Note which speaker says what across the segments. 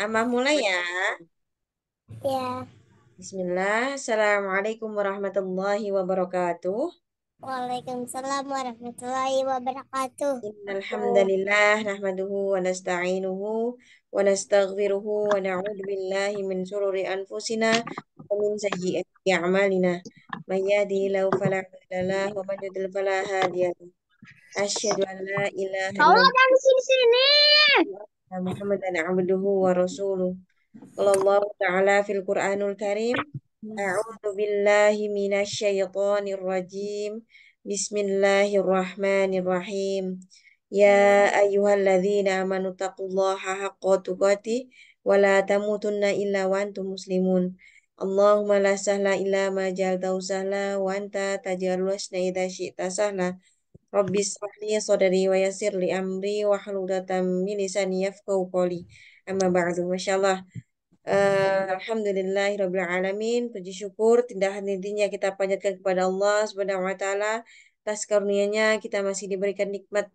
Speaker 1: Amah mulai ya. Ya. Bismillah. Assalamualaikum warahmatullahi wabarakatuh.
Speaker 2: Waalaikumsalam warahmatullahi wabarakatuh. Alhamdulillah
Speaker 1: nahmaduhu wa nasta'inuhu wa nastaghfiruhu wa na'udzu billahi min shururi anfusina wa min sayyiati a'malina. May yahdihillahu fala mudilla lahu wa man yudlil fala hadiya lahu. Asyhadu an la ilaha illallah. Kamu dari sini sini. Muhammadan abduhu wa rasuluh. Qala Allah Ta'ala fil Qur'anul Karim, A'udzu billahi minasyaitonir rajim. Bismillahirrahmanirrahim. Ya ayyuhalladzina amanu taqullaha haqqa tuqatih wa la tamutunna illa wa antum muslimun. Allahumma la sahla illa ma ja'altahu sahla wa anta tajallu sahla Rabbi sahli sadri wa yassir li amri wa hlulatam min lisani yafqahu qawli. Amma ba'du. Masyaallah. Uh, eh, Alhamdulillah rabbil alamin. Puji syukur Tindak hentinya kita panjatkan kepada Allah Subhanahu wa taala atas karunia-Nya kita masih diberikan nikmat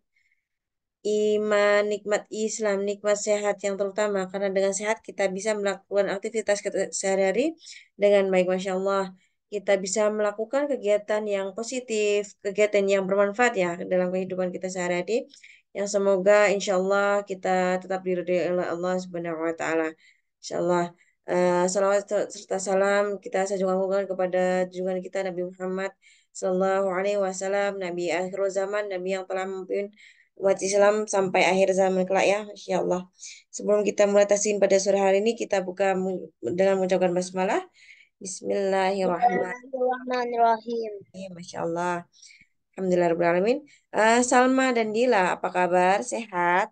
Speaker 1: iman, nikmat Islam, nikmat sehat yang terutama karena dengan sehat kita bisa melakukan aktivitas sehari-hari dengan baik Masya Allah kita bisa melakukan kegiatan yang positif, kegiatan yang bermanfaat ya dalam kehidupan kita sehari-hari yang semoga insya Allah kita tetap diridhai oleh Allah Subhanahu wa taala. Insya Allah uh, salawat serta salam kita sanjungkan kepada junjungan kita Nabi Muhammad Sallallahu Alaihi Wasallam, Nabi akhir zaman, Nabi yang telah memimpin umat Islam sampai akhir zaman kelak ya, insya Allah. Sebelum kita mulai tasin pada sore hari ini, kita buka dengan mengucapkan basmalah.
Speaker 3: Bismillahirrahmanirrahim.
Speaker 1: Iya, Masya Allah. Alhamdulillahirrahmanirrahim. Uh, eh, Salma dan Dila, apa kabar? Sehat?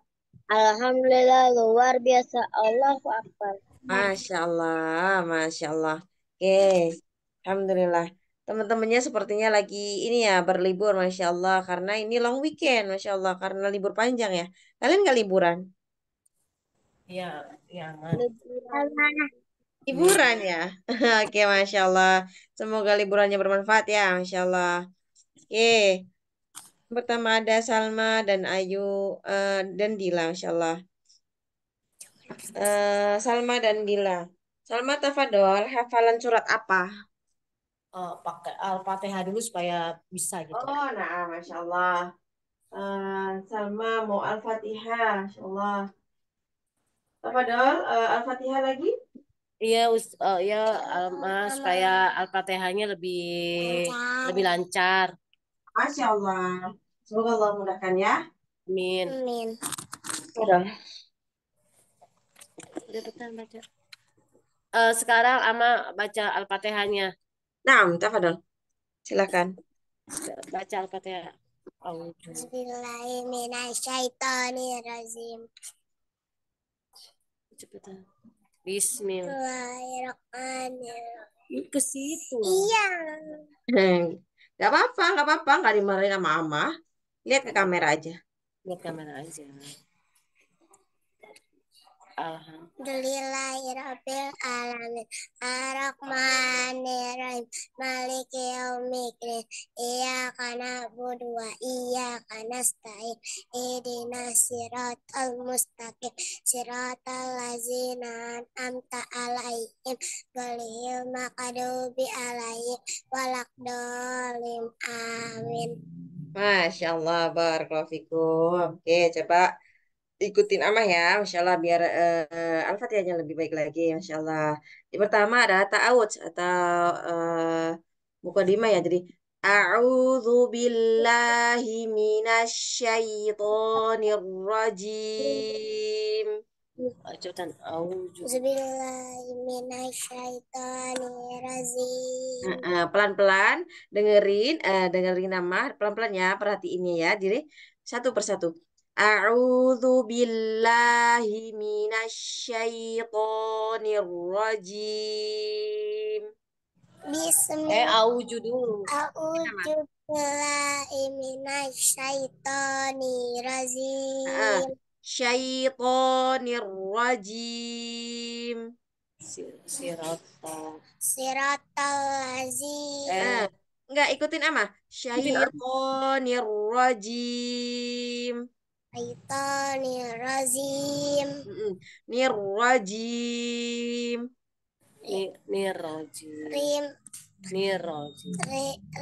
Speaker 1: Alhamdulillah, luar biasa.
Speaker 3: Allah Akbar.
Speaker 1: Masya Allah, Masya Allah. Oke, okay. Alhamdulillah. Teman-temannya sepertinya lagi ini ya berlibur, Masya Allah. Karena ini long weekend, Masya Allah. Karena libur panjang ya. Kalian gak liburan?
Speaker 4: Ya,
Speaker 3: ya Liburan
Speaker 1: liburan ya. Hmm. Oke, Masya Allah. Semoga liburannya bermanfaat ya, Masya Allah. Oke. Pertama ada Salma dan Ayu uh, dan Dila, Masya Allah. Uh, Salma dan Dila. Salma Tafadol, hafalan surat apa? Uh, pakai Al-Fatihah dulu supaya bisa gitu. Oh, nah, Masya Allah. Uh, Salma mau Al-Fatihah, Masya Allah. Tafadol, uh, Al-Fatihah lagi? Iya, us, uh, ya Mas supaya Al-Fatihahnya lebih lancar. lebih lancar. Masya Allah. Semoga Allah mudahkan ya. Amin. Amin. Iya Udah.
Speaker 4: Udah betul baca.
Speaker 1: Uh, sekarang Ama baca Al-Fatihahnya. Nah, minta Fadol. Silakan. Baca Al-Fatihah.
Speaker 2: Bismillahirrahmanirrahim. Cepetan. Ah. Bismillahirrahmanirrahim.
Speaker 1: Ke situ. Iya. Gak apa-apa, gak apa-apa. Gak dimarahin sama mama. Lihat ke kamera aja. Lihat kamera aja.
Speaker 2: Alhamdulillahirrabbilalamin Ar-Rahmanirrahim Maliki yaumikin Iya karena budua Iya karena stain Idina sirat mustaqim Sirat al-lazinan alaihim Galihim makadubi alaihim Walak Amin
Speaker 1: Masya Allah Barakofikum Oke coba ikutin amah ya, masya Allah biar uh, eh, al-fatihahnya lebih baik lagi, masya Allah. Yang pertama ada ta'awud atau uh, eh, lima ya, jadi a'udhu billahi minasyaitonir rajim. Ajutan a'udhu
Speaker 2: billahi minasyaitonir rajim.
Speaker 1: Uh, uh, eh, pelan-pelan dengerin uh, dengerin nama pelan-pelan ya, perhatiinnya ya. Jadi satu persatu. A'udzu billahi
Speaker 2: minasyaitonir rajim.
Speaker 1: Eh, Bismillah.
Speaker 2: Eh, a'udzu dulu. A'udzu billahi minasyaitonir rajim. Ah, syaitonir rajim. Siratal. Siratal lazim.
Speaker 1: Eh, enggak ikutin ama. Syaitonir rajim.
Speaker 2: Syaitanir rajim. Nirrajim. Nirrajim. Rim. Nirrajim.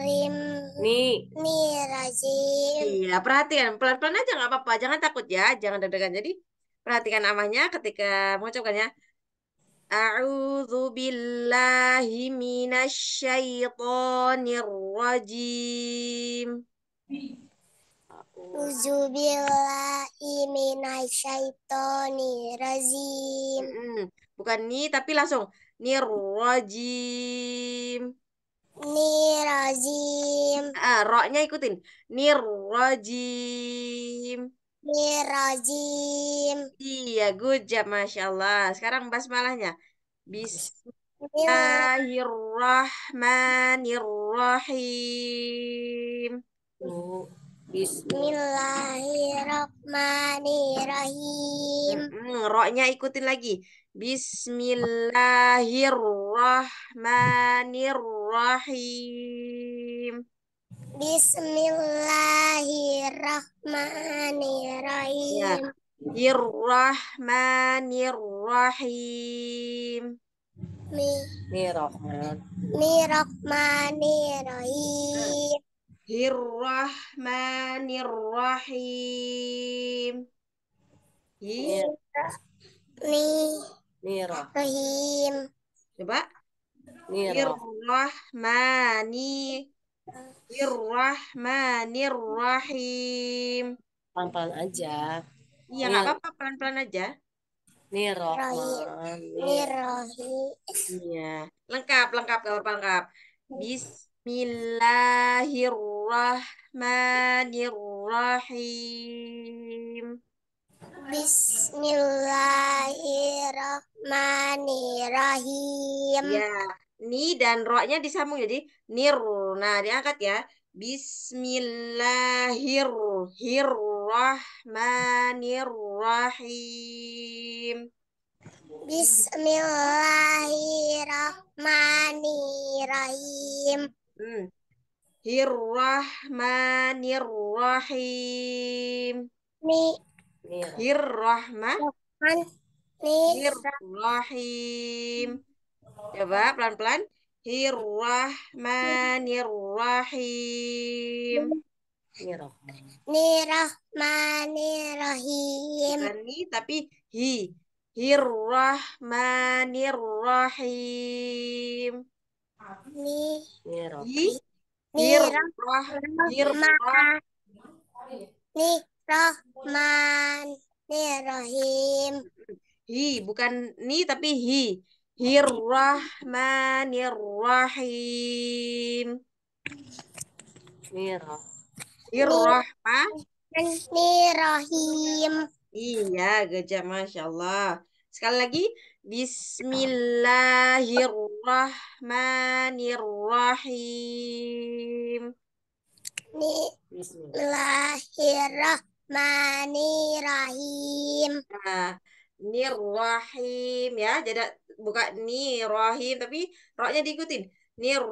Speaker 2: Rim. Ni. Nirrajim. Iya, perhatian
Speaker 1: Pelan-pelan aja nggak apa-apa. Jangan takut ya. Jangan deg-degan. Jadi, perhatikan amahnya ketika mengucapkannya. A'udzu billahi minasy
Speaker 2: syaithanir rajim. A'udzu Bukan ni tapi langsung nirrajim.
Speaker 1: Nirrajim. Ah, roknya ikutin. Nirrajim. Nirrajim. Iya, good job Masya Allah. Sekarang basmalahnya. Bismillahirrahmanirrahim.
Speaker 2: Oh. Bismillahirrahmanirrahim. Hmm,
Speaker 1: roknya ikutin lagi. Bismillahirrahmanirrahim.
Speaker 2: Bismillahirrahmanirrahim. Ya. Irrahmanirrahim. Mi. Mi Rahman. Mi Rahmanirrahim. Iya.
Speaker 1: Bismillahirrahmanirrahim. Bismillahirrahmanirrahim. Coba. Bismillahirrahmanirrahim. Pelan-pelan aja.
Speaker 4: Iya, nggak iya. apa-apa.
Speaker 1: Pelan-pelan aja. Bismillahirrahmanirrahim. Iya. Lengkap, lengkap, lengkap. Bis Bismillahirrahmanirrahim.
Speaker 2: Bismillahirrahmanirrahim. Ya, ni dan roknya disambung jadi
Speaker 1: nir. Nah, diangkat ya.
Speaker 2: Bismillahirrahmanirrahim. Bismillahirrahmanirrahim. Hmm. Hirrahmanirrahim.
Speaker 1: Mi. Hirrahman. Hirrahim. Coba pelan-pelan. Hirrahmanirrahim. Nirrahmanirrahim. Ini tapi hi. Hirrahmanirrahim. Ni.
Speaker 2: Ni. Hi, bukan
Speaker 1: ni tapi hi. Hirrahmanirrahim. Hirrahmanirrahim Iya, gajah. Masya Allah. Sekali lagi. Bismillahirrahmanirrahim.
Speaker 2: Bismillahirrahmanirrahim. Nah, nirrahim
Speaker 1: ya. Jadi buka nirrahim tapi roknya diikutin. Nir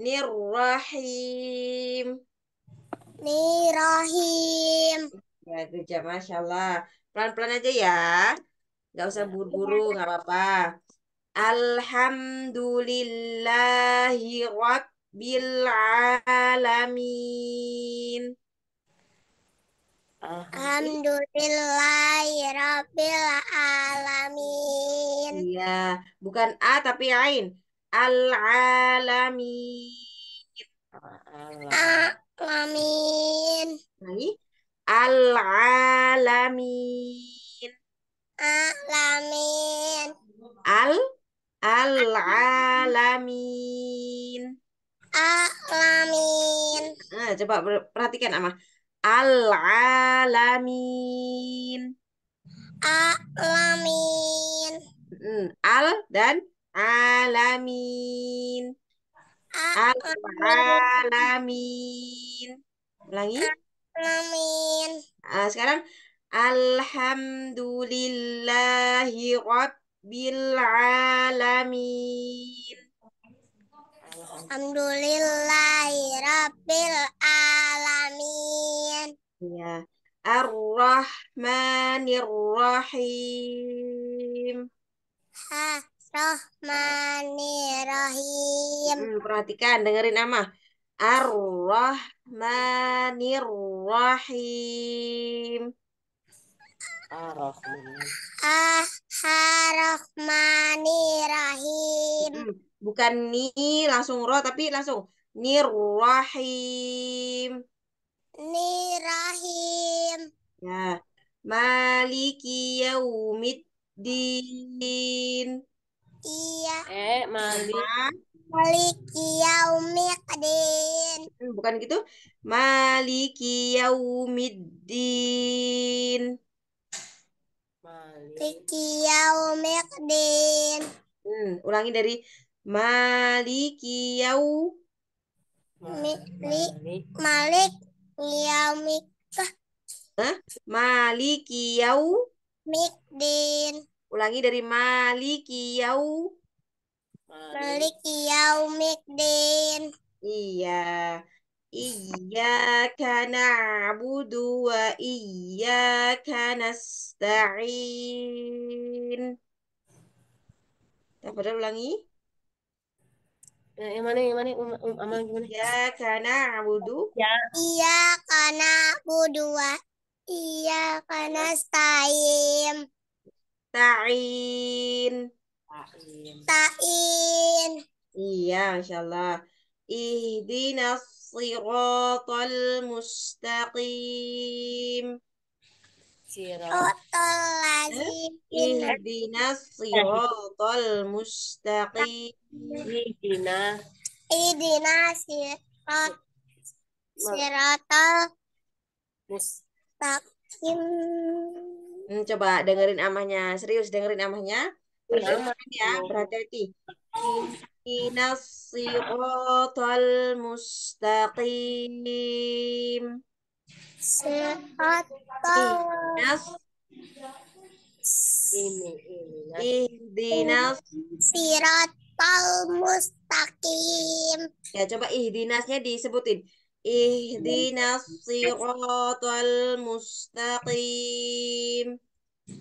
Speaker 1: nirrahim. Nirrahim. Ya, kerja masya Allah. Pelan-pelan aja ya nggak usah ya. buru-buru nggak apa-apa Alhamdulillahi
Speaker 2: Rabbil Alamin ah, Alhamdulillahi Rabbil Alamin Iya, bukan A tapi Ain Al-Alamin Alamin nah, Al-Alamin alamin
Speaker 1: al al alamin ah, alamin nah, coba perhatikan ama al alamin alamin al dan alamin al alamin ulangi alamin nah, sekarang Alhamdulillahi Rabbil
Speaker 2: Alamin. Alhamdulillahi Rabbil Alamin. Ya. Ar-Rahmanir Rahim.
Speaker 1: Ha. Rahmanirrahim. Hmm, perhatikan, dengerin ama. Ar-Rahmanirrahim. Ar-Rahmanirrahim. Hmm, bukan ni langsung roh tapi langsung nirrahim. Nirrahim. Ya. Maliki yaumiddin.
Speaker 2: Iya. Eh, malik.
Speaker 1: Maliki yaumiddin. Hmm, bukan gitu. Maliki yaumiddin. Maliki
Speaker 2: yaumiddin. Hmm, ulangi dari Maliki yau. Malik. Malik yaumika.
Speaker 1: Hah? Maliki yau.
Speaker 2: Mikdin. Ulangi dari
Speaker 1: Maliki yau.
Speaker 2: Maliki
Speaker 1: yaumikdin. Iya. Iyyaka na'budu wa iyyaka nasta'in.
Speaker 2: dah ulangi. Eh, yang mana yang mana um, um, amal gimana? Iya karena budu. Ya. Iya karena budu Iya karena stain. Stain. Stain. Iya, insyaallah.
Speaker 1: Ihdina siratal mustaqim.
Speaker 2: Siratal ladzina
Speaker 1: Ihdina siratal
Speaker 2: mustaqim. Ihdina. Ihdina siratal mustaqim.
Speaker 1: Hmm, coba dengerin amahnya. Serius dengerin amahnya. berhati iya. ya. Berhati-hati. إِنَّ الصِّرَاطَ الْمُسْتَقِيمَ صراط
Speaker 3: ini
Speaker 2: ihdinas siratal mustaqim ya
Speaker 1: coba ih dinasnya disebutin ihdinas siratal mustaqim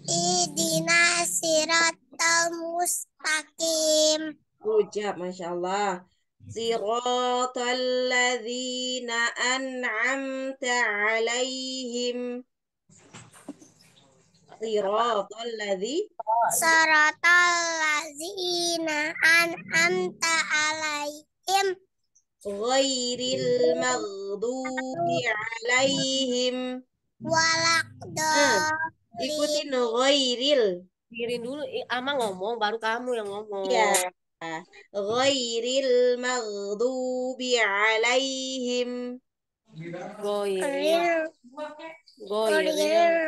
Speaker 1: ihdinas siratal mustaqim Ujab, Masya Allah. Siratal ladzina an'amta alaihim.
Speaker 2: Siratal ladzi. Siratal ladzina an'amta alaihim. Ghairil maghdubi alaihim.
Speaker 1: Walakdol. Ah, ikutin ghairil. Biarin dulu, eh, Ama ngomong, baru kamu yang ngomong. Iya. غير المغضوب
Speaker 2: عليهم
Speaker 4: غير غير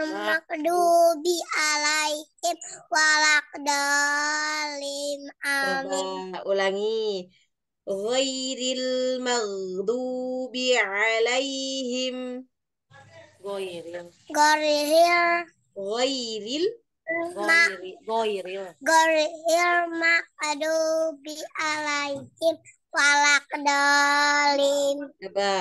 Speaker 2: المغضوب عليهم ولا الضالين آمين ulangi غير
Speaker 1: المغضوب عليهم غير
Speaker 2: غير غير goiril goiril ma aduh bi alaihim walak
Speaker 1: dolim coba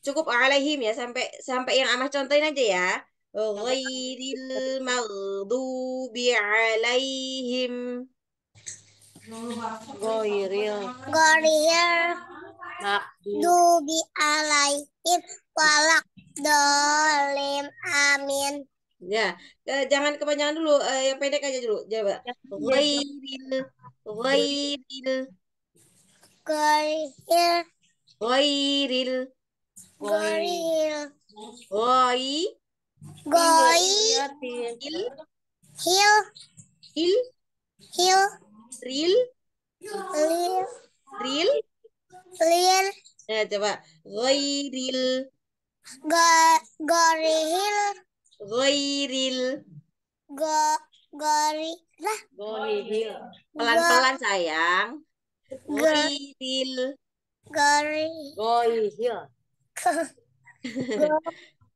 Speaker 1: cukup alaihim ya sampai sampai yang amah contohin aja ya oh, ghairil maghdubi alaihim
Speaker 2: Goiril. ghairil maghdubi alaihim walak dolim
Speaker 1: amin Ya, eh, jangan kepanjangan dulu, eh, yang pendek aja dulu. Coba. Iya, wairil, iya. wairil. Goril.
Speaker 4: Wairil. Goril. Goi. Goi. Hil. Hil. Hil.
Speaker 1: Hil. Ril. ril Ril. Eh, coba. Goiril. Go, goril. Goiril. Go, gorila. Goiril.
Speaker 3: Pelan-pelan
Speaker 1: sayang. Goiril.
Speaker 3: Goiril. Goiril.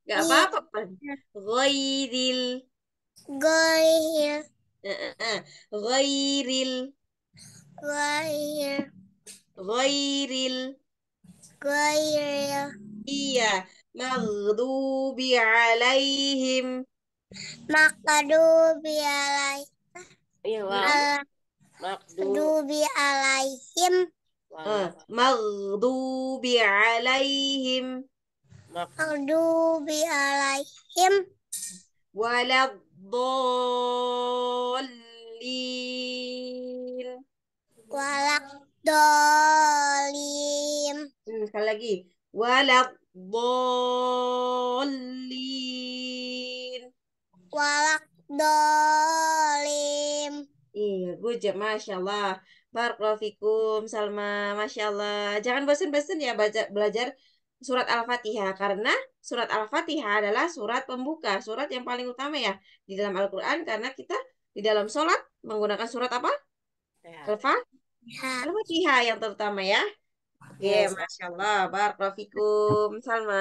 Speaker 1: Gak apa-apa, pun,
Speaker 2: Goiril. Eh, eh, eh. Goiril. Goiril. Goiril. Goiril.
Speaker 1: Goiril. Iya maghdubi
Speaker 2: alaihim maghdubi alaihim iya, eh, maghdubi alaihim eh, maghdubi alaihim maghdubi alaihim waladdallin waladdallin
Speaker 1: hmm, sekali lagi waladdallin dolin. Walak dolim. Iya, good job. Masya Allah. Barakallahu Salma. Masya Allah. Jangan bosan-bosan ya belajar belajar surat Al-Fatihah. Karena surat Al-Fatihah adalah surat pembuka. Surat yang paling utama ya di dalam Al-Quran. Karena kita di dalam sholat menggunakan surat apa? Al-Fatihah. Al-Fatihah yang terutama ya. Oke, iya, yes. Masya Allah. Barakulahikum. Salma,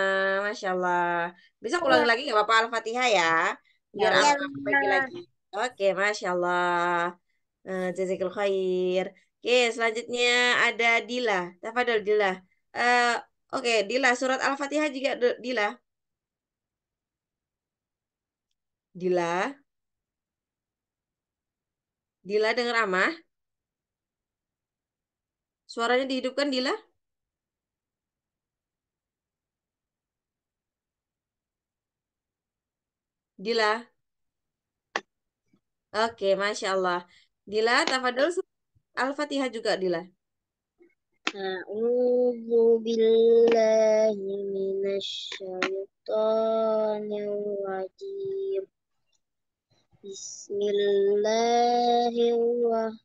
Speaker 1: Masya Allah. Bisa ulang lagi nggak Bapak Al-Fatihah ya? Biar ya, aku ya. lagi. Oke, Masya Allah. Uh, khair. Oke, selanjutnya ada Dila. Tafadol Dila. Uh, Oke, Dila. Surat Al-Fatihah juga Dila. Dila. Dila dengar Amah? Suaranya dihidupkan, Dila. Dila. Oke, Masya Allah. Dila, tafadol Al-Fatihah juga, Dila. A'udhu billahi minasyaitanirrajim.
Speaker 3: Bismillahirrahmanirrahim.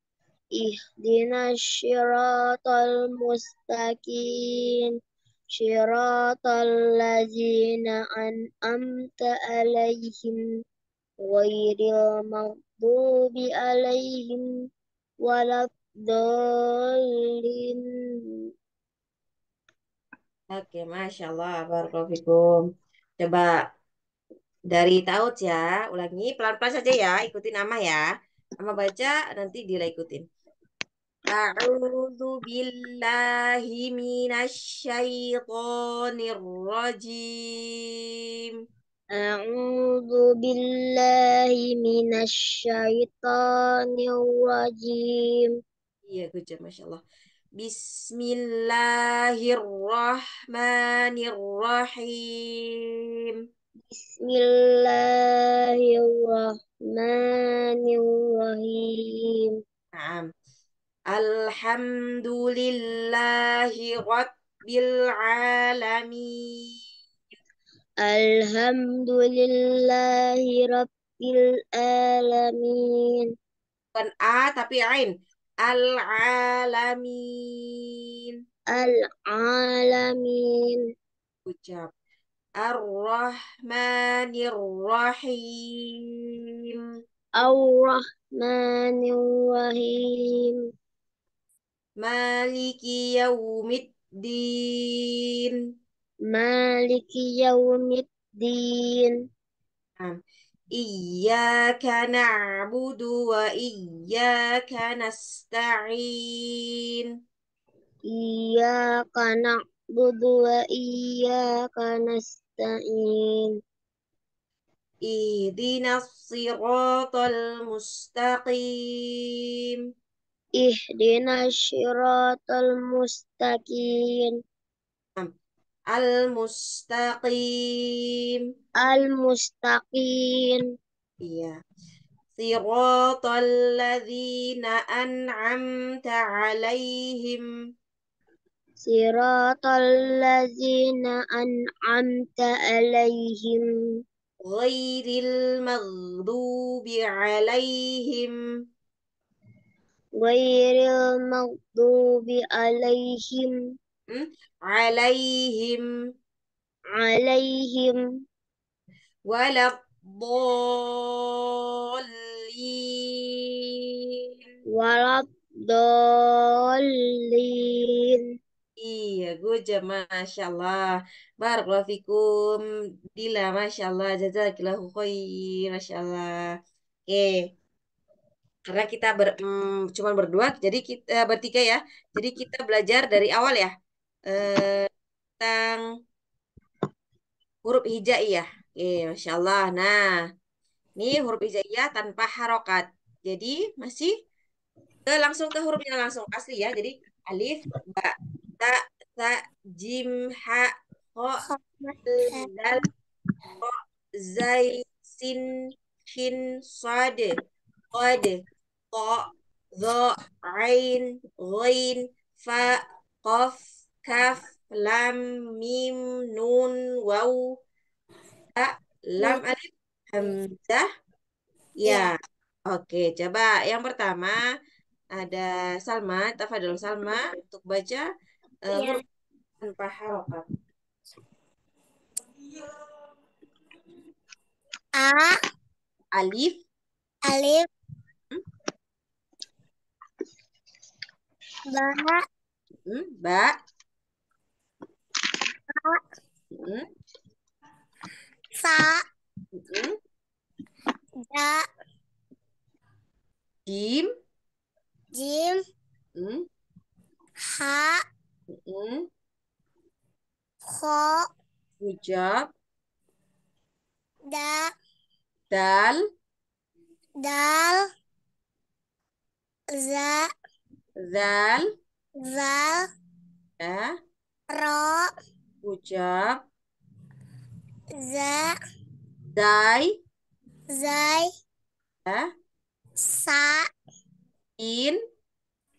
Speaker 3: Ihdinas syiratal mustaqim Syiratal an an'amta alaihim Wairil maghdubi alaihim Waladhalin
Speaker 1: Oke, Masya Allah, Barakulahikum Coba dari Taut ya, ulangi pelan-pelan saja ya, ikuti nama ya. Nama baca nanti ikutin أعوذ بالله من الشيطان الرجيم أعوذ بالله من الشيطان الرجيم يا جوجة ما شاء الله بسم الله الرحمن الرحيم بسم الله الرحمن الرحيم نعم Alhamdulillahi Rabbil Alamin Alhamdulillahi Rabbil Alamin Bukan A tapi Ain Al-Alamin Al-Alamin Ucap
Speaker 3: Ar-Rahmanir-Rahim Ar-Rahmanir-Rahim Maliki
Speaker 1: yaumiddin. Maliki yaumiddin. Nah. Iyyaka na'budu wa iyyaka nasta'in. Iyyaka na'budu wa iyyaka nasta'in. Ihdinas siratal mustaqim. اهدنا الشراط
Speaker 3: المستقيم المستقيم
Speaker 1: المستقيم يا صراط الذين أنعمت عليهم
Speaker 3: صراط الذين أنعمت
Speaker 1: عليهم غير المغضوب عليهم Ghairil
Speaker 3: alaihim. Alaihim. Alaihim. Walabdolin.
Speaker 1: Iya, good job, Masya Allah. Barakallahu fikum. Dila, Masya Allah. Jazakillahu khair, Masya Allah. Oke. Okay karena kita ber, hmm, cuma berdua jadi kita bertiga ya jadi kita belajar dari awal ya eh, tentang huruf hijaiyah Oke, iya, masya Allah nah ini huruf hijaiyah tanpa harokat jadi masih ke langsung ke hurufnya langsung asli ya jadi alif ba ta ta jim ha ho dal ho zai sin shin sade qad qa dha ain ghain fa qaf kaf lam mim nun waw ta lam ya. alif hamzah ya, ya, oke coba yang pertama ada Salma tafadhol Salma untuk baca uh, tanpa harokat
Speaker 2: A Alif Alif Mbak.
Speaker 4: Hmm, Mbak. Mbak. Hmm. Ba. Sa. Hmm. Da.
Speaker 1: Jim. Jim. Ha. Ho. Good job. Da. Dal. Dal. Za. Zal. Zal. Ya. Ro. Ucap. Za. Zai. Zai. Ya. Sa. In.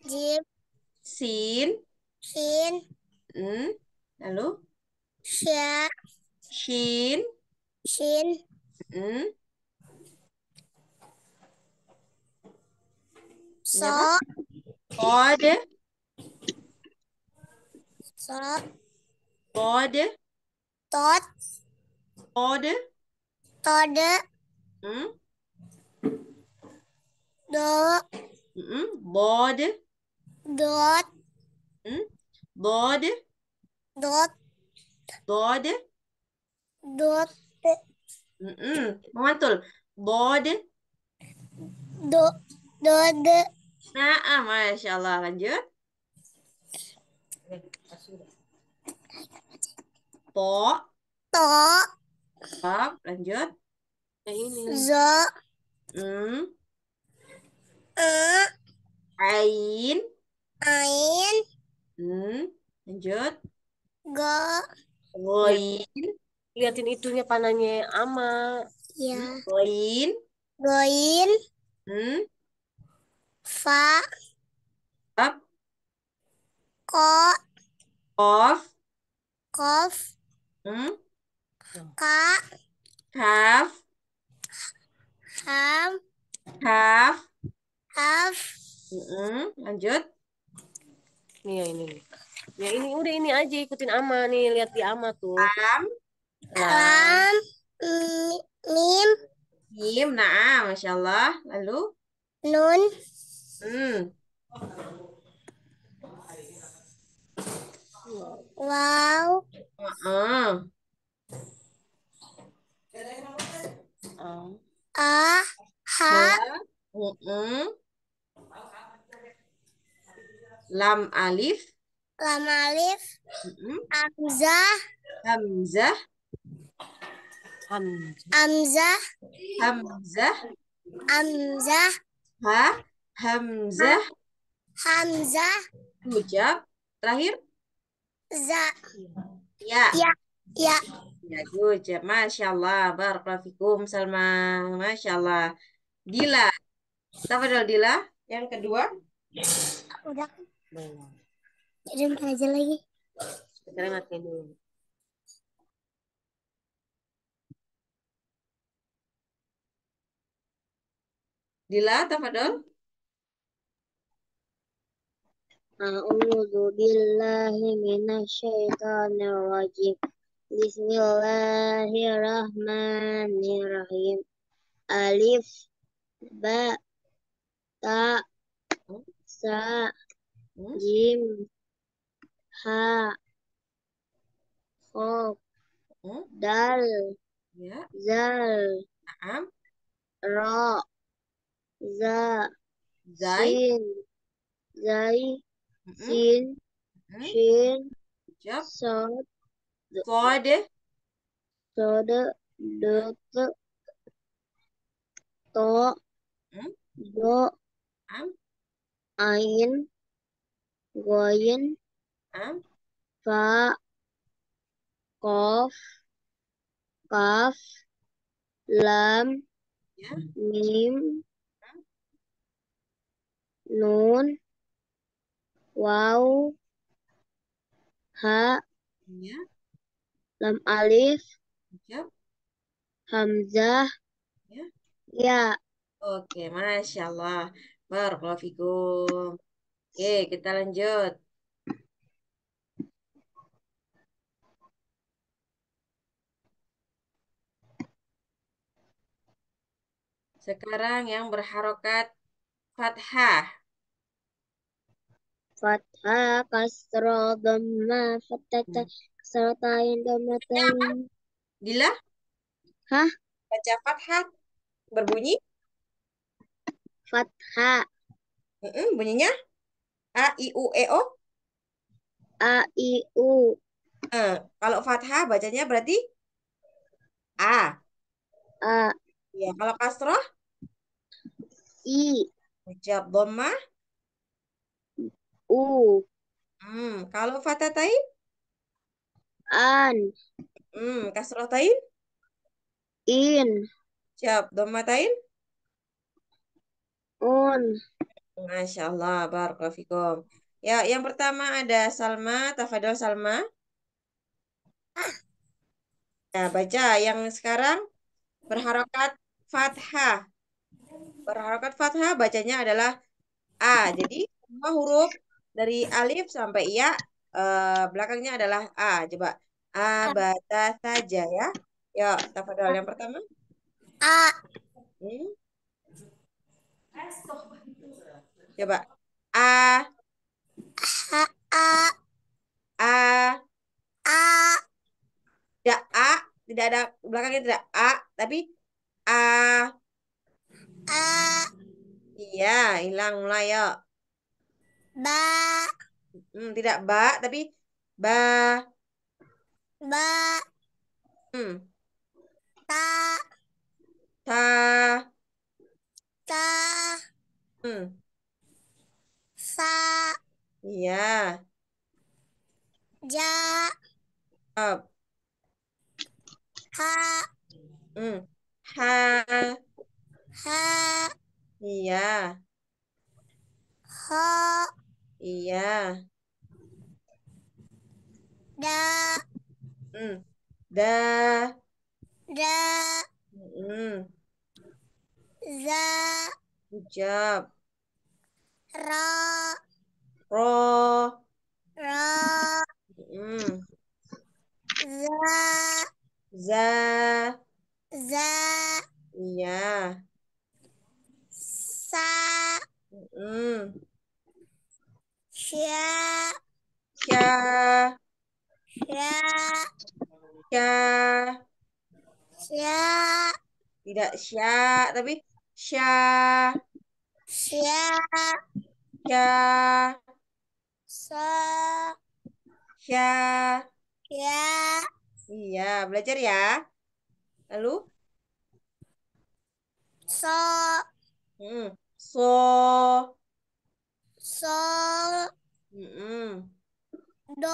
Speaker 1: Jim. Sin.
Speaker 2: Sin. Hmm. Lalu? Sya. Shin. Shin. Hmm.
Speaker 4: So. Pode. Só. Pode. Tot. Pode. Toda. Hum? Do. Hum? Bode. Dot. Hum?
Speaker 1: Bode. Dot. Hum? Bode.
Speaker 2: Dot. Hum, hum. Mantul. É Bode. Do. Dode.
Speaker 1: Nah, Masya Allah. Lanjut.
Speaker 2: Po. To.
Speaker 1: Stop, Lanjut. Zo. hmm E. Ain. Ain. hmm Lanjut. Go. Goin.
Speaker 2: Liatin itunya panahnya ama. Iya. Goin. Goin. Hmm. Fa. Up.
Speaker 4: Ko. Of. Kof. Hmm?
Speaker 1: Ka. Have. Ham. Have. Have. Mm -mm. Lanjut. Nih ya ini. Ya ini udah ini aja ikutin Ama nih lihat di Ama tuh. Am. am Mim. Mim. Nah, masya Allah. Lalu.
Speaker 2: Nun. Hmm. Wow. Uh -uh. ah H uh
Speaker 1: -uh. Lam alif
Speaker 2: Lam alif uh Hamzah Hamzah Hamzah Hamzah Hamzah Ha Hamzah. Hamzah. Ucap.
Speaker 1: Terakhir? Za. Ya. Ya. Ya. Ya, ucap. Masya Allah. Barakulahikum, Salma. Masya Allah. Dila. Tafadol Dila. Yang kedua? Udah. Belum. Jadi aja lagi.
Speaker 4: Sebentar ngerti dulu.
Speaker 1: Dila, tafadol. A'udzu
Speaker 3: billahi minasyaitonir wajib Bismillahirrahmanirrahim. Alif ba ta sa jim ha kho dal ya. zal Naam. ra za zain zai xin Chín. Chấp. Sớ. Coi đi. Sớ Được. Tố. do Ayin. Goyin. Và. Kof. Kaf. Lam. Mim. Nun. Wow. Ha. Ya. Lam alif. Ya. Hamzah. Ya. ya.
Speaker 1: Oke, Masya Allah. Barakallahu Oke, kita lanjut. Sekarang yang berharokat fathah
Speaker 3: fatha kasra dhamma fatata hmm. kasratain dhammatain Dila
Speaker 1: hah baca fatha, berbunyi Fatha. mm -mm, bunyinya a i u e o a i u eh, kalau fatha bacanya berarti a a ya kalau kasroh i jawab domah U. Hmm, kalau fathah An. Hmm, kasrotain? In. Siap, Domatain, Un. Masya Allah, barakofikum. Ya, yang pertama ada Salma, Tafadol Salma. Nah, baca yang sekarang berharokat fathah. Berharokat fathah bacanya adalah A. Jadi semua huruf dari alif sampai ya uh, belakangnya adalah a coba a ah. bata saja ya yuk tafadol ah. yang pertama a hmm? coba a a a a a tidak a tidak ada belakangnya tidak a tapi a a iya hilang mulai yuk Ba. Hmm, tidak ba, tapi ba. Ba. Hmm. Ta. Ta. Ta. Hmm. Sa. Iya. Ja. Up.
Speaker 2: Ha.
Speaker 4: Hmm. Ha. Ha. Iya.
Speaker 1: Ha. Iya. Da. Hmm. Da. Da. Hmm. Za. Hijab. Ra. Ro.
Speaker 4: Ra. Hmm. Za. Za. Za. Iya. Sa. Hmm. Sya.
Speaker 1: Sya. Sya. Sya. Sya. Tidak sya, tapi sya. Sya. Sya. Sa. Ya. Iya, belajar ya. Lalu? So. Hmm.
Speaker 4: So. So. Ừ. Đô.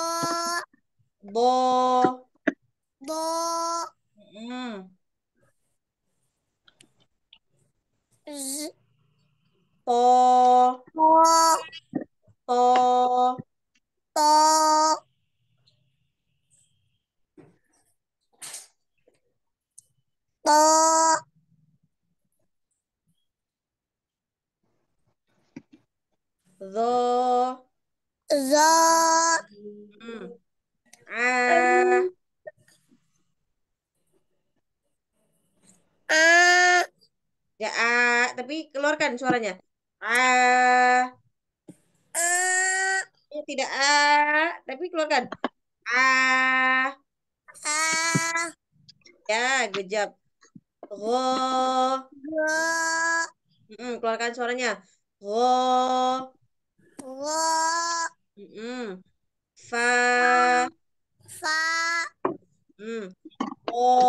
Speaker 4: Bô. Bô. Ừ. Z. Bô. Bô. Bô. Bô. Bô. The za
Speaker 1: hmm. a a ya a tapi keluarkan suaranya a a ya, tidak a tapi keluarkan a a ya good job
Speaker 4: ro
Speaker 1: ro keluarkan suaranya ro ro 嗯发发嗯哦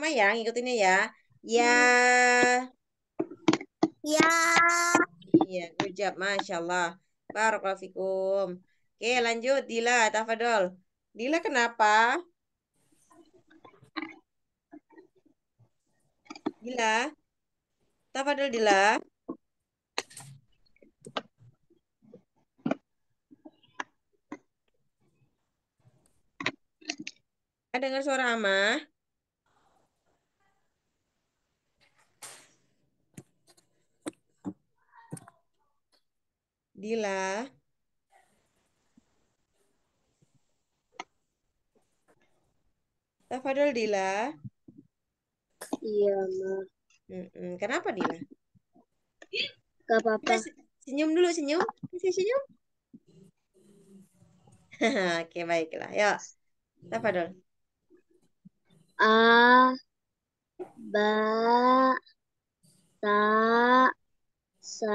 Speaker 1: sama ya ngikutinnya ya. Ya. Ya. Iya, good job. Masya Allah. Barakallahu Oke, lanjut. Dila, tafadol. Dila kenapa? Dila. Tafadol Dila. Iya, Ma. Kenapa Dila? Gak apa-apa. Senyum dulu, senyum. Masih senyum. Oke, baiklah. Yuk. Tafadol. A
Speaker 3: ba ta sa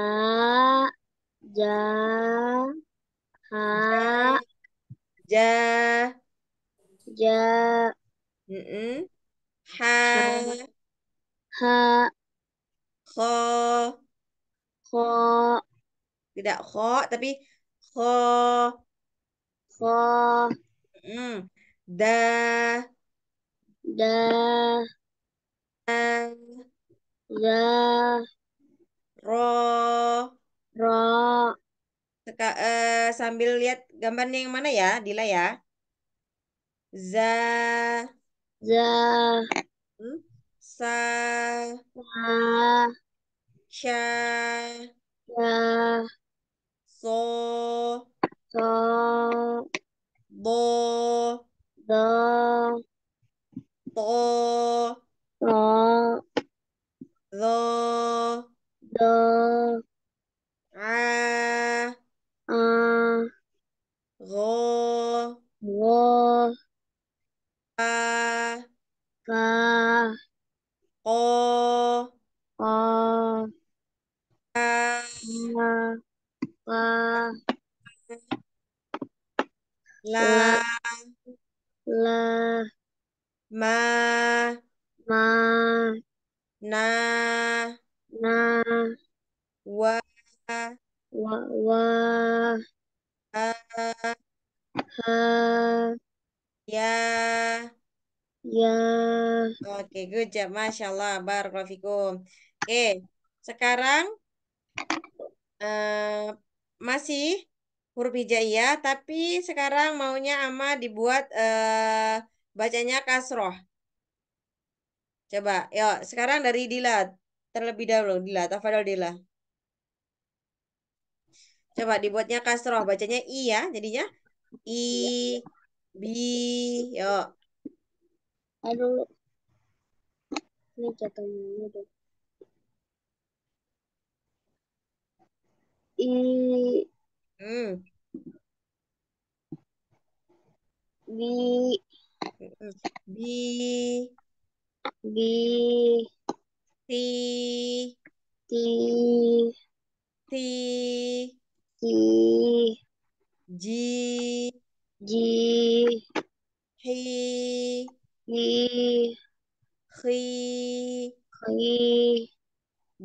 Speaker 3: ja ha ja
Speaker 4: ja mm -mm. ha
Speaker 1: ha kho kho tidak kho tapi kho kho mm. da da da da ro Ro. Seka, uh, eh, sambil lihat gambarnya yang mana ya, Dila ya. Za. Za. Hmm? Sa.
Speaker 4: Sa. Sha. Sha. So. So. Do. Do. To. To. Do. Do. 啊啊！我我啊啊！哦哦啊啊！啊，啦啦妈妈呐呐哇！wa wa ha ha
Speaker 1: ya ya oke okay, good job masya Allah barokafikum oke okay, sekarang uh, masih huruf hijaiyah tapi sekarang maunya ama dibuat uh, bacanya kasroh coba ya sekarang dari dila, terlebih dahulu dilat tafadhol dilat Coba dibuatnya kasroh, bacanya i ya, jadinya i iya. bi yo. Aduh. Ini jatuhnya
Speaker 4: I hmm. Bi bi bi ti ti ti G G G He He He He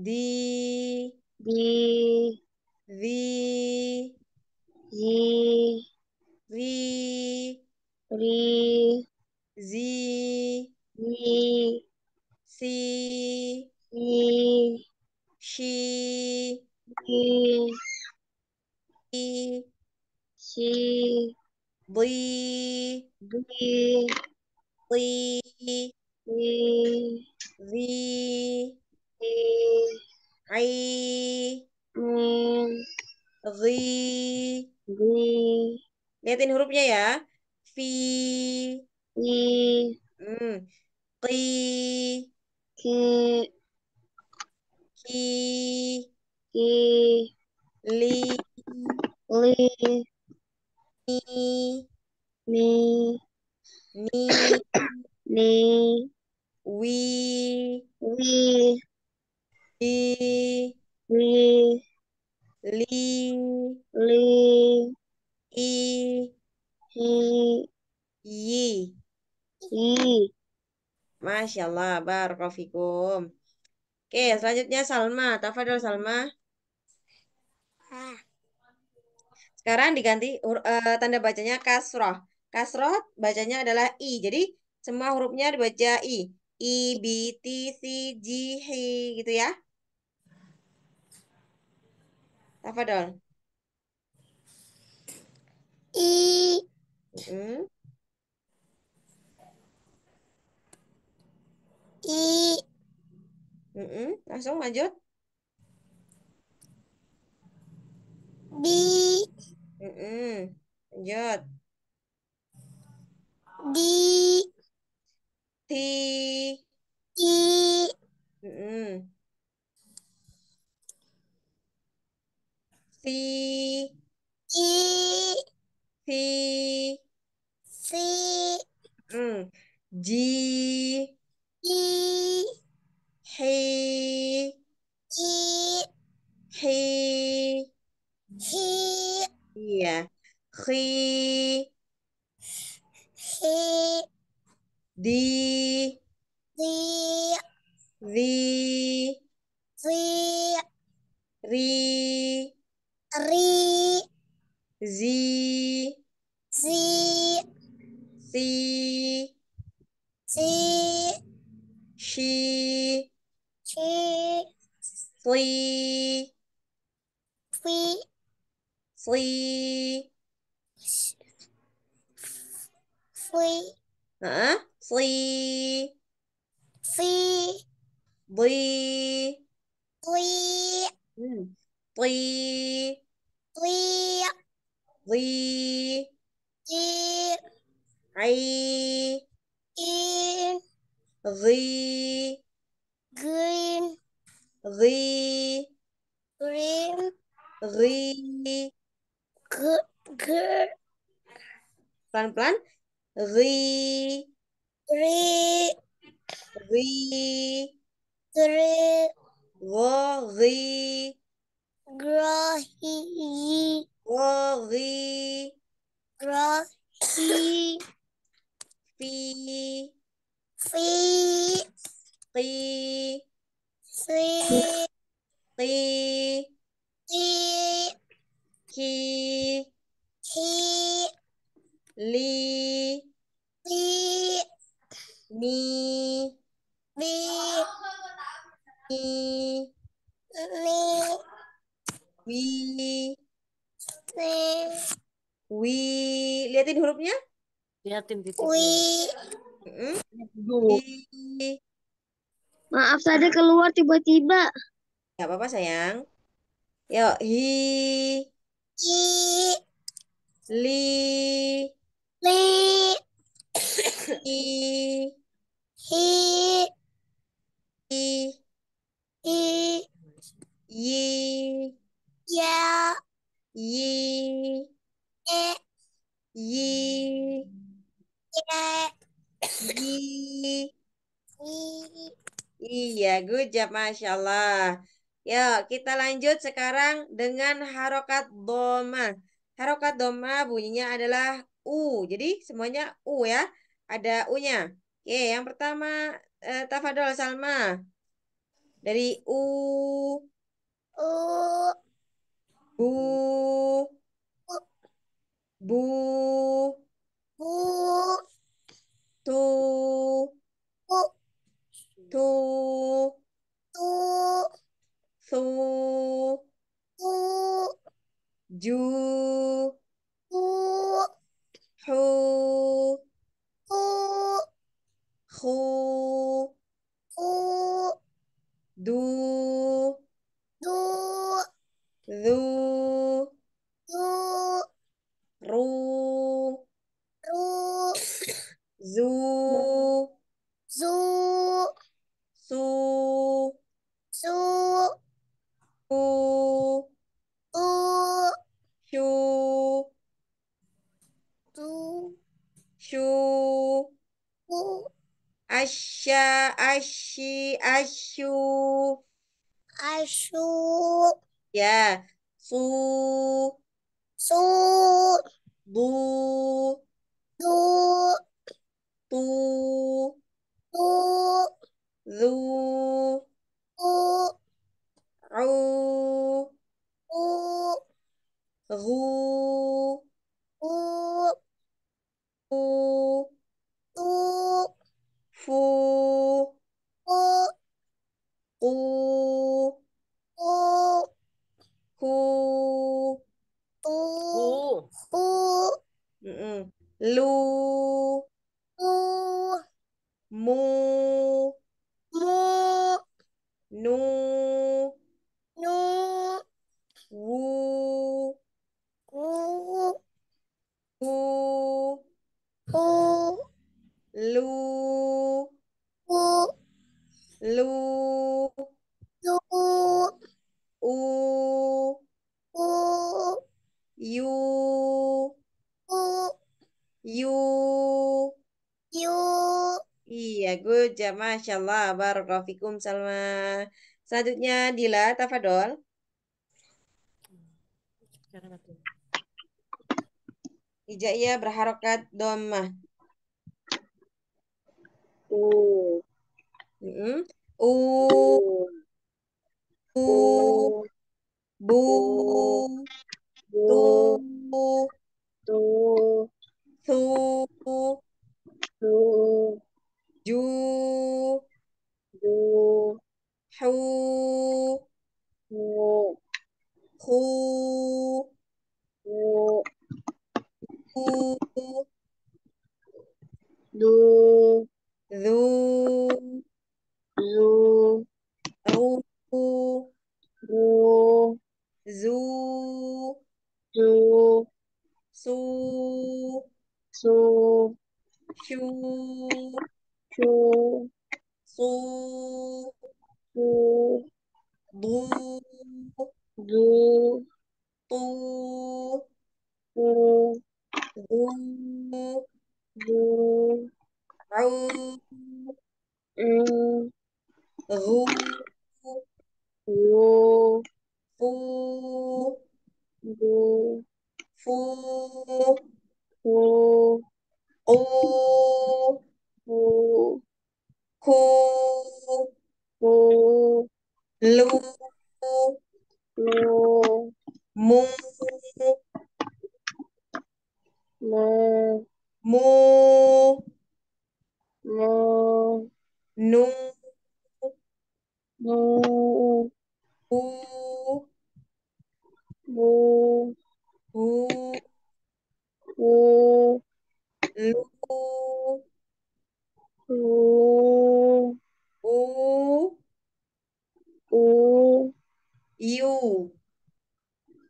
Speaker 4: D D V Z V She She Si. Bui. Bui. Bui. Bui. Bui.
Speaker 1: Bui. Bli. Bui. I. Lihatin hurufnya ya. Fi. Bui. Hmm. Ki. Ki.
Speaker 4: Ki. Ki. Li li ni ni ni ni we we we we li li i i
Speaker 1: yi i, Masya Allah, Barakofikum. Oke, selanjutnya Salma. Tafadol Salma. Ah. Sekarang diganti uh, tanda bacanya kasroh. Kasroh bacanya adalah i. Jadi semua hurufnya dibaca i. I, B, T, C, G, H gitu ya. apa dong? I. Mm. I. Mm -mm. Langsung lanjut. Di. Mm -mm. Lanjut.
Speaker 4: Di. Ti. Ti. Mm -mm. I. Si. C, Mm. G, I. He. I. He. He. Yeah. He. He. The. The. The. The. Re. Re. Z. Z. C. C. She. She. Flea. Flea. Flea. Flea. Huh? Flea. Flea. Flea. Flea. Mm. Flea. Flea. Flea. Flea. Flea. The green the green green. Pelan-pelan. Ri. Ri. Ri. Ri. Rory. Rory. Rory. Rory. Fi. Fi. Fi. Fi. Fi. Fi. ki He. Li. Li. Mi. Mi. Mi. Mi. Wi.
Speaker 1: Wi. Liatin hurufnya. Liatin titik. Wi. Mm
Speaker 3: Maaf tadi keluar tiba-tiba.
Speaker 1: Gak apa-apa sayang.
Speaker 3: Yuk, hi
Speaker 4: li li li li hi hi hi yi ya yi e yi
Speaker 1: Ya. yi Iya, good job, Masya Allah. Ya, kita lanjut sekarang dengan harokat doma. Harokat doma bunyinya adalah U. Jadi semuanya U ya. Ada U-nya. Oke, yang pertama eh, Tafadol Salma. Dari U. U.
Speaker 4: Bu. Bu. Bu. Tu. Bu. Tu. Tu. Su. Su. Ju. Ju. Hu. Hu. Khu. Khu. Du. Du. Dhu. Dhu. Ru. Ru. Zu. Zu. Su. Su. U. U.
Speaker 1: Hu. Du. Hu. Asha. Ashi. Ashu. Ashu. Yeah.
Speaker 4: Su. Su. Bu. Du. Tu. Tu. Du. Du. roux
Speaker 1: Masya Allah. barakafikum Salma. Selanjutnya Dila Tafadol. Hijaiyah berharokat domah.
Speaker 4: chu chu su su bu du tu tu bu du rau ru ru ru fu fu fu O, U, Ku, Ku, Lu, Lu, Mu, Mu, Mu, Mu, Nu, Nu, U, U, U, U, lu U, u,
Speaker 1: u, you.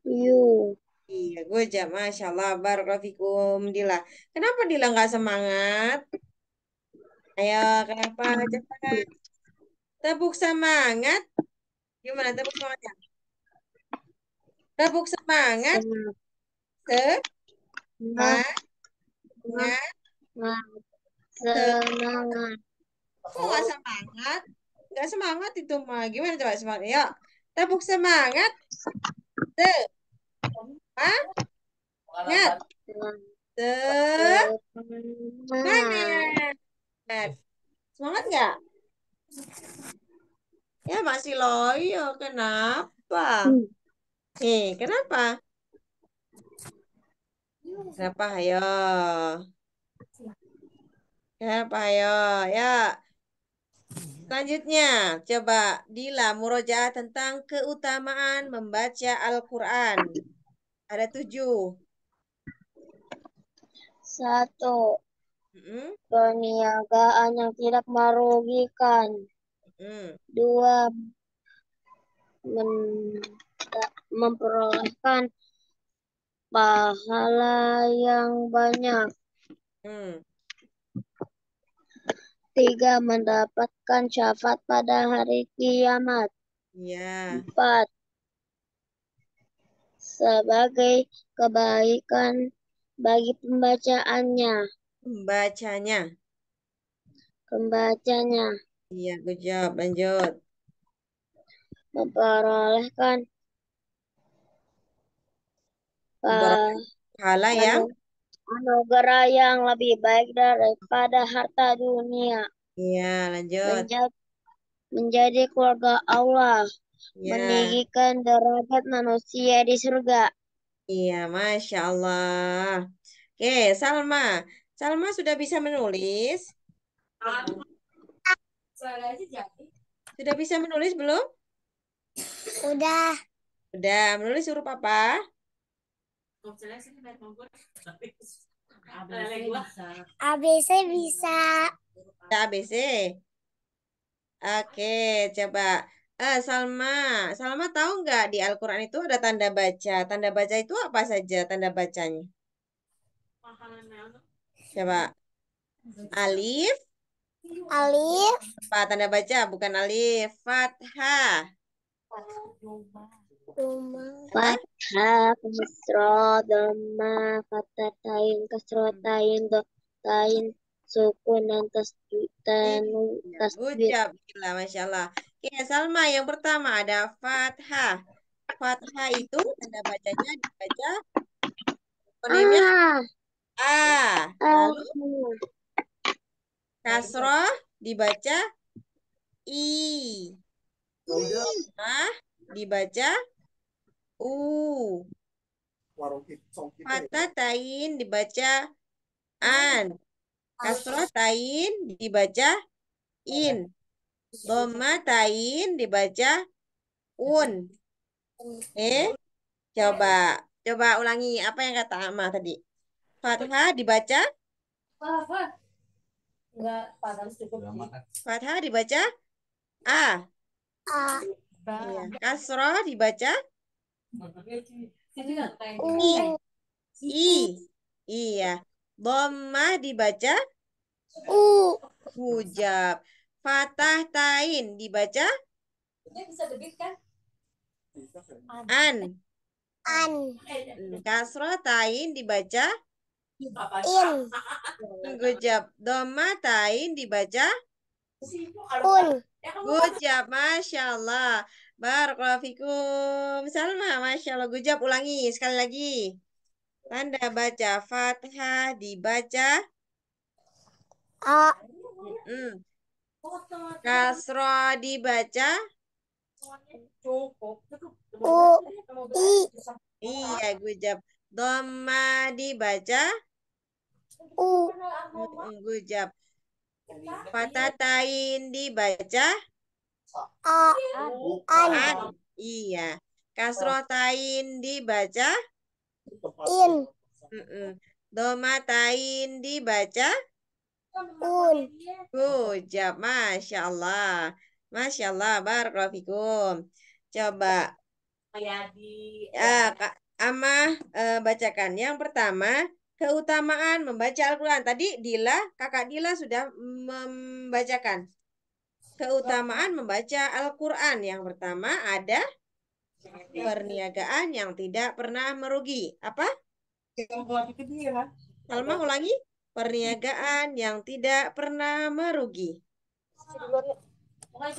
Speaker 1: yu Iya, gue jam Masya Allah, Barokafikum, Dila. Kenapa Dila nggak semangat? Ayo, kenapa? Cepat. Tepuk semangat. Gimana tepuk semangatnya? Tepuk semangat. Semangat. Semangat.
Speaker 3: Semangat.
Speaker 1: Kok oh, nggak semangat? Nggak semangat itu mah. Gimana coba semangat? Yuk. Tepuk semangat. Se. Semangat. Semangat. Semangat nggak? Ya masih loyo. Kenapa? Hmm. Eh, kenapa? siapa ayo? siapa ayo? Ya. Selanjutnya, coba Dila murojaah tentang keutamaan membaca Al-Qur'an. Ada tujuh. Satu,
Speaker 3: hmm Perniagaan yang tidak merugikan. hmm Dua, men- memperolehkan pahala yang banyak. Hmm. Tiga, mendapatkan syafaat pada hari kiamat. Yeah. Empat, sebagai kebaikan bagi pembacaannya.
Speaker 1: Pembacanya.
Speaker 3: Pembacanya.
Speaker 1: Iya, good job. Lanjut.
Speaker 3: Memperolehkan uh, eh, hala yang anugerah yang lebih baik daripada harta dunia.
Speaker 1: Iya, lanjut.
Speaker 3: Menjadi, menjadi keluarga Allah, ya. meninggikan derajat manusia di surga.
Speaker 1: Iya, masya Allah. Oke, Salma. Salma sudah bisa menulis? Sudah bisa menulis belum? Udah. Udah, menulis huruf apa?
Speaker 4: ABC
Speaker 1: bisa. ABC. Ya, Oke, coba. Eh, Salma, Salma tahu nggak di Al-Quran itu ada tanda baca? Tanda baca itu apa saja tanda bacanya? Coba. Alif. Alif. Apa tanda baca? Bukan alif. Fathah. Oh, Fathah
Speaker 3: Kasro Dhamma Fatatain Kasro Tain Tain Sukunan Tasjutan Tasjud Alhamdulillah
Speaker 1: Masya Allah Oke Salma yang pertama ada Fathah Fathah itu tanda bacanya dibaca penemnya A lalu Kasro dibaca I ah dibaca U. Warung tain dibaca an. kasro tain dibaca in. Doma tain dibaca un. Eh, coba. Coba ulangi apa yang kata Ama tadi. Fathah dibaca? Enggak, Fathah cukup. Kan? Fathah dibaca? A. A. Ya. Kasroh dibaca? I. I. Iya. Doma dibaca u. Hujab. Fatah tain dibaca Ini bisa debit kan? An. An. Hmm, Kasroh tain dibaca in. Gojab. Doma tain dibaca un. Ya, Gojab, masya Allah. Barakallahu assalamualaikum. Salma, Masya Allah. Gujab ulangi sekali lagi. Tanda baca fathah dibaca. A. Mm. Kasroh dibaca. U. I. Iya, gujab. Doma dibaca. U. Hmm, gujab. Fatatain dibaca. A Bukan. An. Iya. Kasrotain dibaca in. Mm -mm. Domatain dibaca un. Ujab. masya Allah, masya Allah, Barakulahikum. Coba.
Speaker 3: Ayadi. Ah, ya,
Speaker 1: Kak Amah eh, bacakan. Yang pertama, keutamaan membaca Al-Quran. Tadi Dila, kakak Dila sudah membacakan keutamaan membaca Al-Quran. Yang pertama ada perniagaan yang tidak pernah merugi. Apa? Salma ulangi. Perniagaan yang tidak pernah merugi.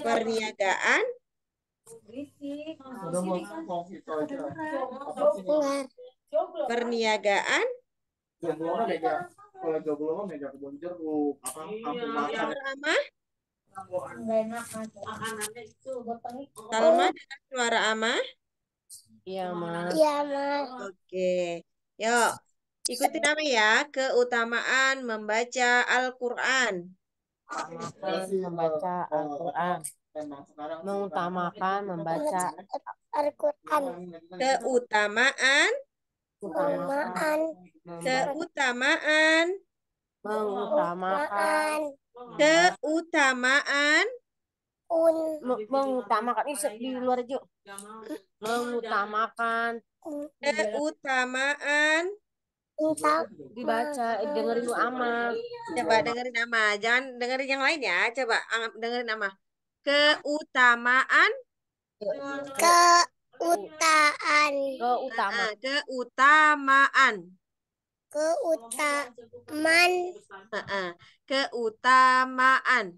Speaker 3: Perniagaan perniagaan Perniagaan.
Speaker 1: Perniagaan. Perniagaan. Perniagaan. Perniagaan. Perniagaan enak makanannya itu Salma dengan suara Ama?
Speaker 2: Iya, Ma. Iya,
Speaker 1: Ma. Iya, Oke. Yuk, ikuti nama ya keutamaan membaca Al-Qur'an. membaca Al-Qur'an.
Speaker 2: Mengutamakan membaca Al-Qur'an.
Speaker 1: Keutamaan Keutamaan. Keutamaan. Mengutamakan keutamaan mengutamakan ini di luar aja mengutamakan keutamaan dibaca eh, dengerin lu ama coba dengerin nama jangan dengerin yang lain ya coba dengerin nama keutamaan keutamaan keutamaan ah, keutamaan keutamaan keutamaan keutamaan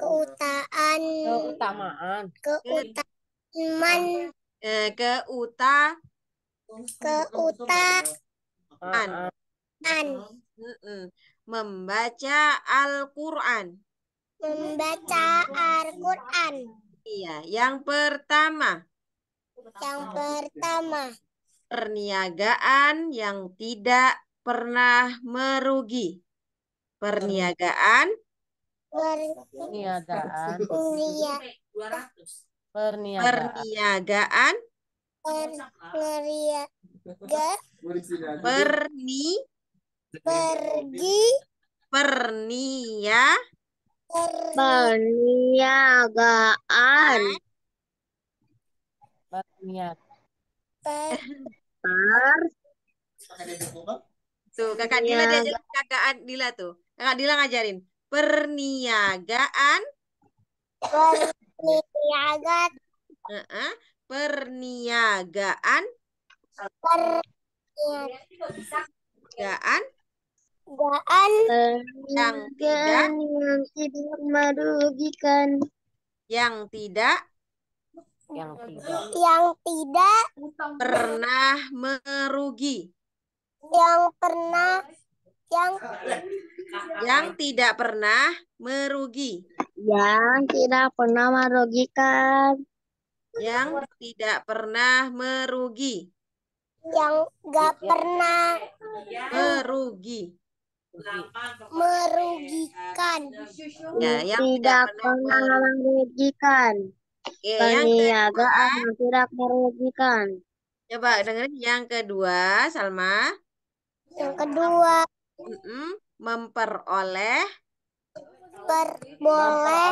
Speaker 1: keutamaan eh, keutamaan keuta keutaan an membaca Al-Qur'an membaca Al-Qur'an iya yang pertama yang pertama perniagaan yang tidak pernah merugi. Perniagaan perniagaan perniagaan perniagaan
Speaker 4: perniagaan perni
Speaker 1: pergi
Speaker 3: pernia perniagaan perniagaan
Speaker 1: Bentar. Tuh, Kakak iya. Dila diajarin Kakak Dila tuh. Kakak Dila ngajarin perniagaan perniagaan uh -uh. perniagaan
Speaker 4: perniagaan
Speaker 1: perniagaan
Speaker 3: yang tidak yang tidak merugikan
Speaker 1: yang tidak
Speaker 2: yang tidak
Speaker 1: yang tidak pernah merugi yang pernah yang yang tidak pernah merugi
Speaker 3: yang tidak pernah merugikan
Speaker 1: yang tidak pernah merugi yang enggak pernah merugi merugikan
Speaker 2: ya yang tidak, tidak pernah
Speaker 1: merugikan Oke, okay, yang, yang
Speaker 3: tidak merugikan.
Speaker 1: Coba dengerin yang kedua, Salma. Yang kedua. Mm -mm, memperoleh. Memperoleh.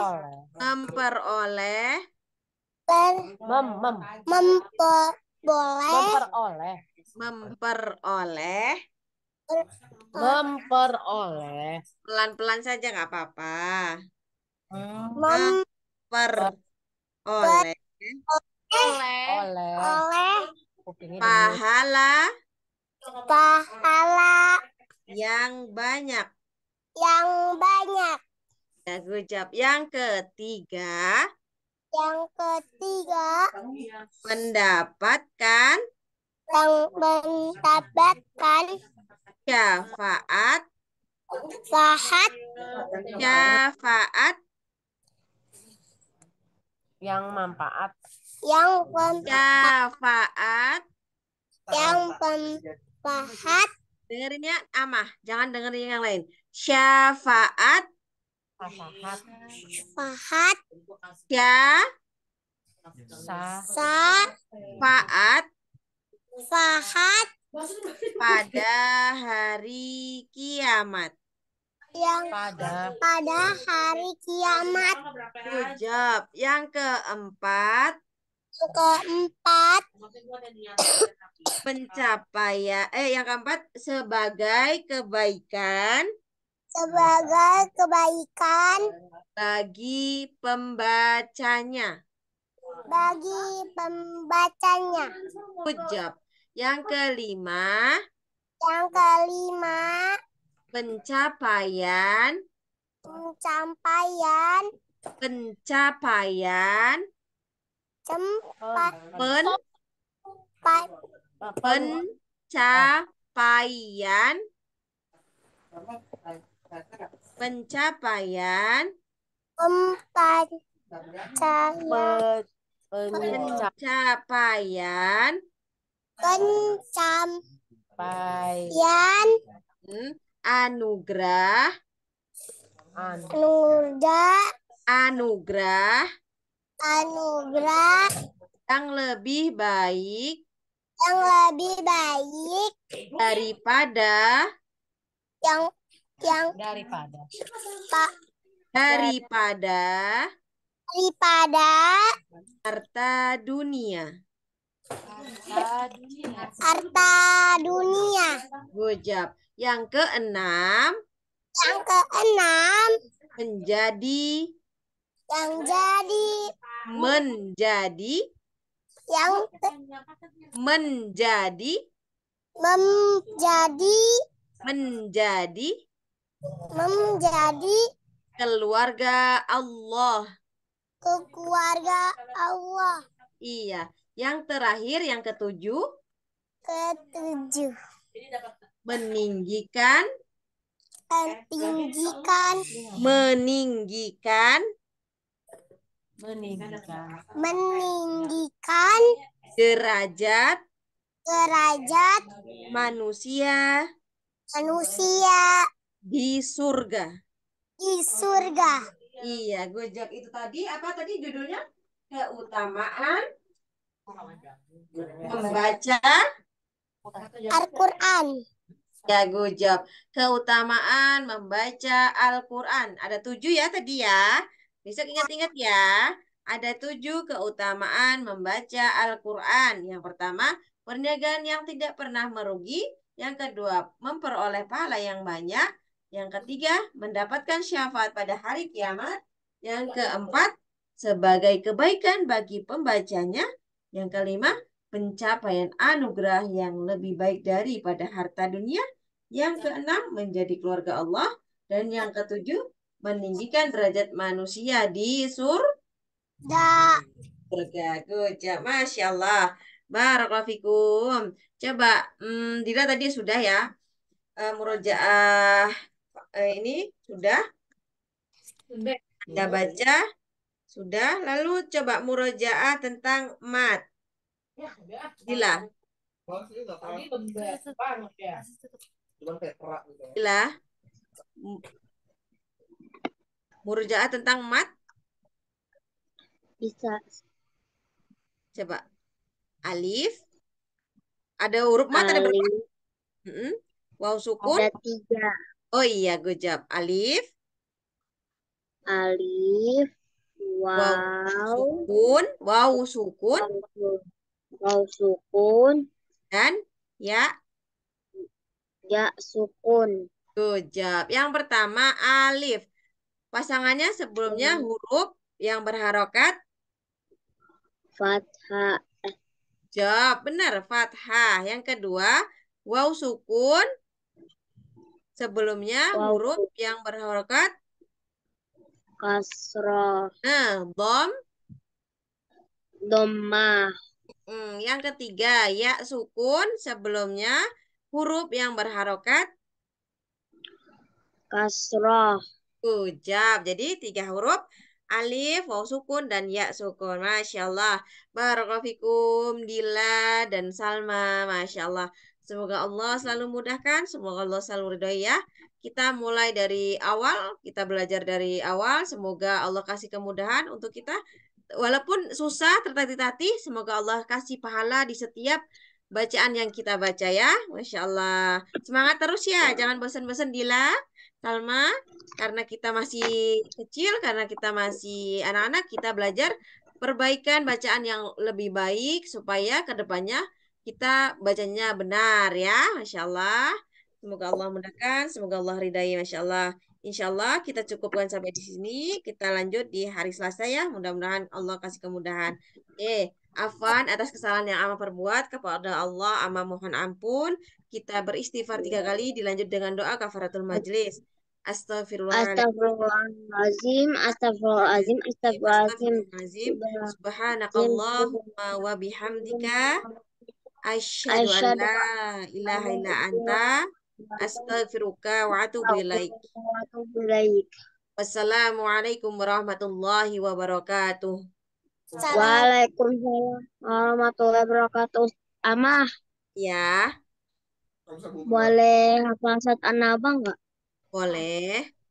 Speaker 1: Memperoleh. Per, mem, mem. Memperoleh. Memperoleh. Memperoleh. Pelan-pelan saja nggak apa-apa. Hmm. Memper oleh oleh oleh, oleh pahala pahala yang banyak yang banyak ya good job yang ketiga yang ketiga mendapatkan yang mendapatkan syafaat syafaat syafaat
Speaker 2: yang manfaat
Speaker 1: yang manfaat yang manfaat dengerinnya amah jangan dengerin yang lain syafaat syafaat syafaat ya. faat, syafaat pada hari kiamat yang pada pada hari kiamat. Hijab. Yang keempat keempat pencapaian eh yang keempat sebagai kebaikan sebagai kebaikan bagi pembacanya bagi pembacanya hujab yang kelima yang kelima pencapaian
Speaker 2: pencapaian
Speaker 1: pencapaian pen pencapaian pencapaian pencapaian pencapaian anugerah anugerah anugerah anugerah yang lebih baik yang lebih baik daripada yang yang daripada pak daripada daripada harta dunia harta dunia gojab yang keenam. Yang keenam. Menjadi. Yang jadi. Menjadi. Yang menjadi. Menjadi. Menjadi. Menjadi. Keluarga Allah. Keluarga
Speaker 2: Allah.
Speaker 1: Iya. Yang terakhir, yang ketujuh. Ketujuh. Jadi dapat meninggikan meninggikan meninggikan meninggikan derajat derajat manusia manusia di surga di surga iya jawab itu tadi apa tadi judulnya keutamaan membaca Al-Quran Ya, good job. Keutamaan membaca Al-Quran. Ada tujuh ya tadi ya. Besok ingat-ingat ya. Ada tujuh keutamaan membaca Al-Quran. Yang pertama, perniagaan yang tidak pernah merugi. Yang kedua, memperoleh pahala yang banyak. Yang ketiga, mendapatkan syafaat pada hari kiamat. Yang keempat, sebagai kebaikan bagi pembacanya. Yang kelima, pencapaian anugerah yang lebih baik daripada harta dunia. Yang keenam, menjadi keluarga Allah. Dan yang ketujuh, meninggikan derajat manusia di surga. Surga, good job. Masya Allah. Barakulahikum. Coba, hmm, Dira tadi sudah ya. Uh, murojaah uh, ini sudah? Sudah. Anda baca? Sudah. Lalu coba murojaah tentang mat. Ya, Gila. Iya, ya. gitu ya. Gila. Murja'ah tentang mat? Bisa. Coba. Alif. Ada huruf mat ada berapa? -hmm. Wow sukun. Ada tiga. Oh iya, good job. Alif. Alif. Wow. wow sukun. Wow sukun. Wow. Wau sukun. Dan ya. Ya sukun. Good job. Yang pertama alif. Pasangannya sebelumnya hmm. huruf yang berharokat. Fathah. Job. Benar. Fathah. Yang kedua. Waw sukun. Sebelumnya waw. huruf yang berharokat. Kasroh. Nah. Dom. Domah. Hmm, yang ketiga, ya sukun sebelumnya huruf yang berharokat kasroh. Ujab. Jadi tiga huruf alif, waw sukun, dan ya sukun. Masya Allah. Barakofikum, Dila, dan Salma. Masya Allah. Semoga Allah selalu mudahkan. Semoga Allah selalu ridhoi ya. Kita mulai dari awal. Kita belajar dari awal. Semoga Allah kasih kemudahan untuk kita walaupun susah tertati-tati, semoga Allah kasih pahala di setiap bacaan yang kita baca ya. Masya Allah. Semangat terus ya, iya. jangan bosan-bosan Dila, Salma, karena kita masih kecil, karena kita masih anak-anak, kita belajar perbaikan bacaan yang lebih baik supaya kedepannya kita bacanya benar ya. Masya Allah. Semoga Allah mudahkan, semoga Allah ridai, Masya Allah. Insya Allah kita cukupkan sampai di sini. Kita lanjut di hari Selasa ya. Mudah-mudahan Allah kasih kemudahan. Eh, afan atas kesalahan yang ama perbuat kepada Allah ama mohon ampun. Kita beristighfar tiga iya. kali dilanjut dengan doa kafaratul majlis. Astagfirullahaladzim.
Speaker 3: Astagfirullahaladzim. Astagfirullahaladzim.
Speaker 1: Subhanakallahumma wa bihamdika. Asyhadu an ilaha illa anta astaghfiruka wa atubu ilaik. Wassalamualaikum warahmatullahi wabarakatuh.
Speaker 3: Waalaikumsalam warahmatullahi wabarakatuh. Amah. Ya. Boleh hafal saat anak abang nggak? Boleh.